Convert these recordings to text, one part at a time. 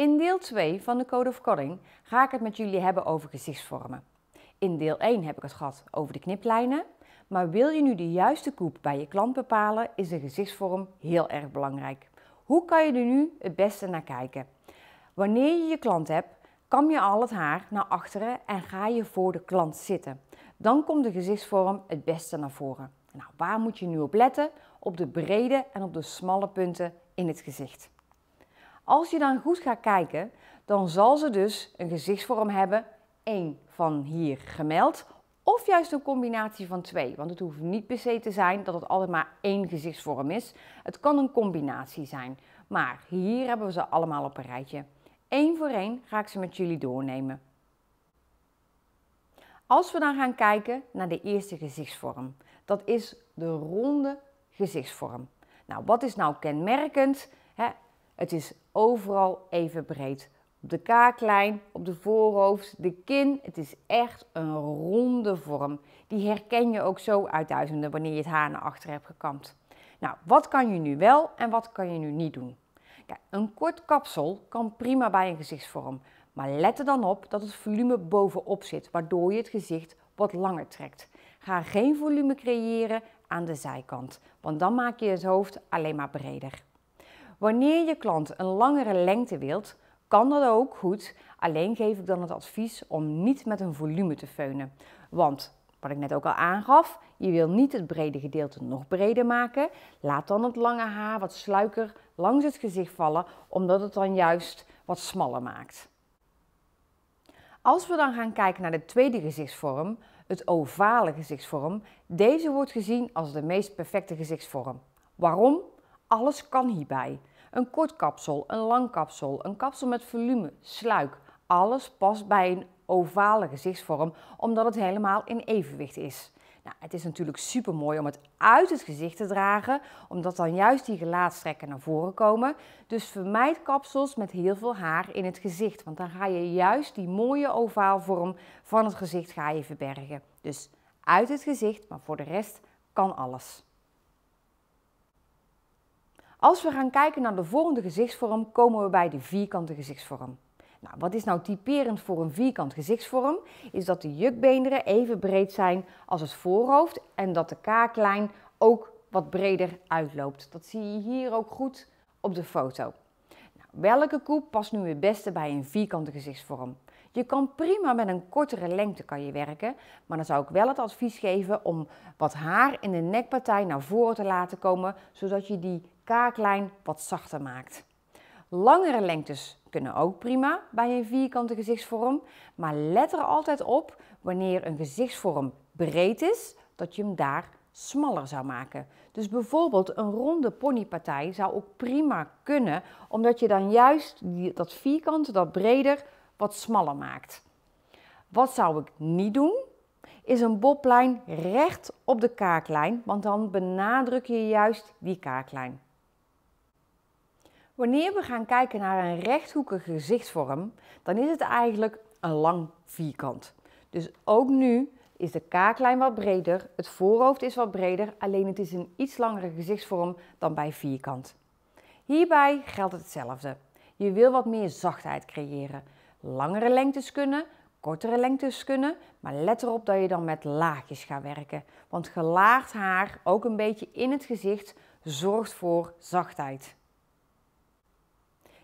In deel 2 van de Code of Coding ga ik het met jullie hebben over gezichtsvormen. In deel 1 heb ik het gehad over de kniplijnen, maar wil je nu de juiste koep bij je klant bepalen, is de gezichtsvorm heel erg belangrijk. Hoe kan je er nu het beste naar kijken? Wanneer je je klant hebt, kam je al het haar naar achteren en ga je voor de klant zitten. Dan komt de gezichtsvorm het beste naar voren. Nou, waar moet je nu op letten? Op de brede en op de smalle punten in het gezicht. Als je dan goed gaat kijken, dan zal ze dus een gezichtsvorm hebben, één van hier gemeld, of juist een combinatie van twee. Want het hoeft niet per se te zijn dat het altijd maar één gezichtsvorm is. Het kan een combinatie zijn. Maar hier hebben we ze allemaal op een rijtje. Eén voor één ga ik ze met jullie doornemen. Als we dan gaan kijken naar de eerste gezichtsvorm, dat is de ronde gezichtsvorm. Nou, wat is nou kenmerkend? Het is overal even breed. Op de kaaklijn, op de voorhoofd, de kin. Het is echt een ronde vorm. Die herken je ook zo uit duizenden wanneer je het haar naar achter hebt gekamd. Nou, wat kan je nu wel en wat kan je nu niet doen? een kort kapsel kan prima bij een gezichtsvorm. Maar let er dan op dat het volume bovenop zit, waardoor je het gezicht wat langer trekt. Ga geen volume creëren aan de zijkant, want dan maak je het hoofd alleen maar breder. Wanneer je klant een langere lengte wilt, kan dat ook goed. Alleen geef ik dan het advies om niet met een volume te feunen. Want wat ik net ook al aangaf, je wil niet het brede gedeelte nog breder maken. Laat dan het lange haar wat sluiker langs het gezicht vallen, omdat het dan juist wat smaller maakt. Als we dan gaan kijken naar de tweede gezichtsvorm, het ovale gezichtsvorm, deze wordt gezien als de meest perfecte gezichtsvorm. Waarom? Alles kan hierbij. Een kort kapsel, een lang kapsel, een kapsel met volume, sluik. Alles past bij een ovale gezichtsvorm omdat het helemaal in evenwicht is. Nou, het is natuurlijk super mooi om het uit het gezicht te dragen, omdat dan juist die gelaatstrekken naar voren komen. Dus vermijd kapsels met heel veel haar in het gezicht, want dan ga je juist die mooie ovaalvorm van het gezicht ga je verbergen. Dus uit het gezicht, maar voor de rest kan alles. Als we gaan kijken naar de volgende gezichtsvorm, komen we bij de vierkante gezichtsvorm. Nou, wat is nou typerend voor een vierkant gezichtsvorm? Is dat de jukbeenderen even breed zijn als het voorhoofd en dat de kaaklijn ook wat breder uitloopt. Dat zie je hier ook goed op de foto. Nou, welke koep past nu het beste bij een vierkante gezichtsvorm? Je kan prima met een kortere lengte kan je werken, maar dan zou ik wel het advies geven om wat haar in de nekpartij naar voren te laten komen, zodat je die kaaklijn wat zachter maakt. Langere lengtes kunnen ook prima bij een vierkante gezichtsvorm, maar let er altijd op wanneer een gezichtsvorm breed is, dat je hem daar smaller zou maken. Dus bijvoorbeeld een ronde ponypartij zou ook prima kunnen, omdat je dan juist dat vierkant, dat breder, wat smaller maakt. Wat zou ik niet doen? Is een boblijn recht op de kaaklijn, want dan benadruk je juist die kaaklijn. Wanneer we gaan kijken naar een rechthoekige gezichtsvorm, dan is het eigenlijk een lang vierkant. Dus ook nu is de kaaklijn wat breder, het voorhoofd is wat breder, alleen het is een iets langere gezichtsvorm dan bij vierkant. Hierbij geldt hetzelfde. Je wil wat meer zachtheid creëren. Langere lengtes kunnen, kortere lengtes kunnen, maar let erop dat je dan met laagjes gaat werken. Want gelaagd haar, ook een beetje in het gezicht, zorgt voor zachtheid.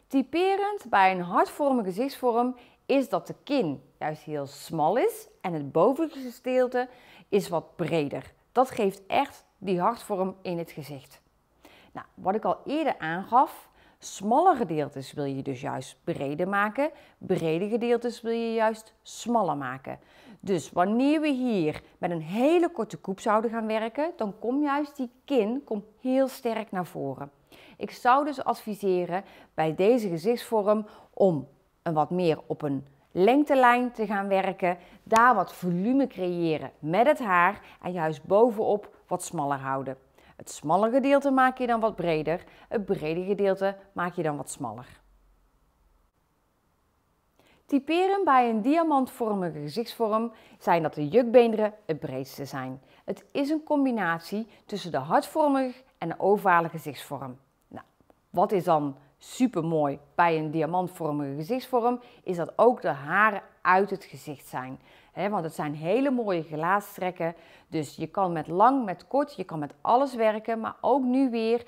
Typerend bij een hartvormige gezichtsvorm is dat de kin juist heel smal is en het bovenste gedeelte is wat breder. Dat geeft echt die hartvorm in het gezicht. Nou, wat ik al eerder aangaf, smalle gedeeltes wil je dus juist breder maken, brede gedeeltes wil je juist smaller maken. Dus wanneer we hier met een hele korte koep zouden gaan werken, dan komt juist die kin komt heel sterk naar voren. Ik zou dus adviseren bij deze gezichtsvorm om een wat meer op een lengtelijn te gaan werken, daar wat volume creëren met het haar en juist bovenop wat smaller houden. Het smalle gedeelte maak je dan wat breder, het brede gedeelte maak je dan wat smaller. Typeren bij een diamantvormige gezichtsvorm zijn dat de jukbeenderen het breedste zijn. Het is een combinatie tussen de hartvormige en de ovale gezichtsvorm. Wat is dan super mooi bij een diamantvormige gezichtsvorm, is dat ook de haren uit het gezicht zijn. want het zijn hele mooie gelaatstrekken. Dus je kan met lang, met kort, je kan met alles werken. Maar ook nu weer,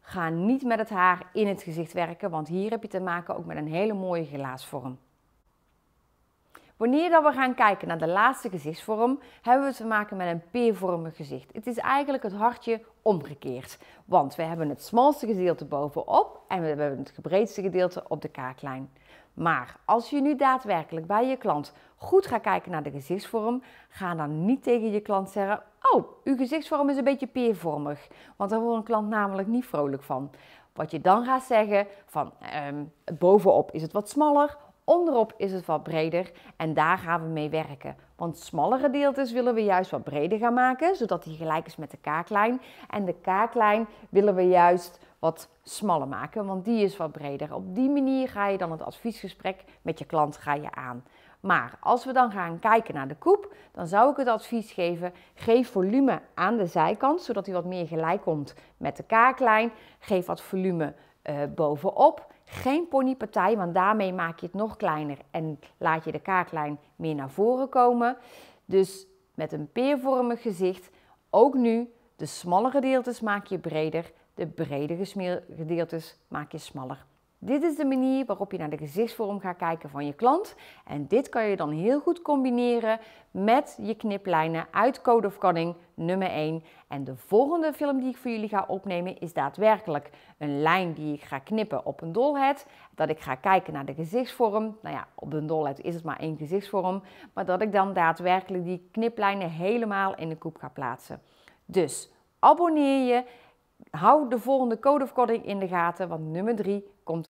ga niet met het haar in het gezicht werken. Want hier heb je te maken ook met een hele mooie gelaatsvorm. Wanneer dat we gaan kijken naar de laatste gezichtsvorm, hebben we te maken met een peervormig gezicht. Het is eigenlijk het hartje omgekeerd, want we hebben het smalste gedeelte bovenop en we hebben het gebreedste gedeelte op de kaaklijn. Maar als je nu daadwerkelijk bij je klant goed gaat kijken naar de gezichtsvorm, ga dan niet tegen je klant zeggen: Oh, uw gezichtsvorm is een beetje peervormig. Want daar wordt een klant namelijk niet vrolijk van. Wat je dan gaat zeggen: van um, bovenop is het wat smaller, Onderop is het wat breder en daar gaan we mee werken. Want smallere deeltjes willen we juist wat breder gaan maken, zodat die gelijk is met de kaaklijn. En de kaaklijn willen we juist wat smaller maken, want die is wat breder. Op die manier ga je dan het adviesgesprek met je klant ga je aan. Maar als we dan gaan kijken naar de koep, dan zou ik het advies geven: geef volume aan de zijkant, zodat hij wat meer gelijk komt met de kaaklijn. Geef wat volume eh, bovenop geen ponypartij, want daarmee maak je het nog kleiner en laat je de kaaklijn meer naar voren komen. Dus met een peervormig gezicht, ook nu, de smalle gedeeltes maak je breder, de brede gedeeltes maak je smaller. Dit is de manier waarop je naar de gezichtsvorm gaat kijken van je klant. En dit kan je dan heel goed combineren met je kniplijnen uit Code of Coding nummer 1. En de volgende film die ik voor jullie ga opnemen is daadwerkelijk een lijn die ik ga knippen op een dolhead. Dat ik ga kijken naar de gezichtsvorm. Nou ja, op een dolhead is het maar één gezichtsvorm. Maar dat ik dan daadwerkelijk die kniplijnen helemaal in de koep ga plaatsen. Dus abonneer je. Hou de volgende Code of Coding in de gaten, want nummer 3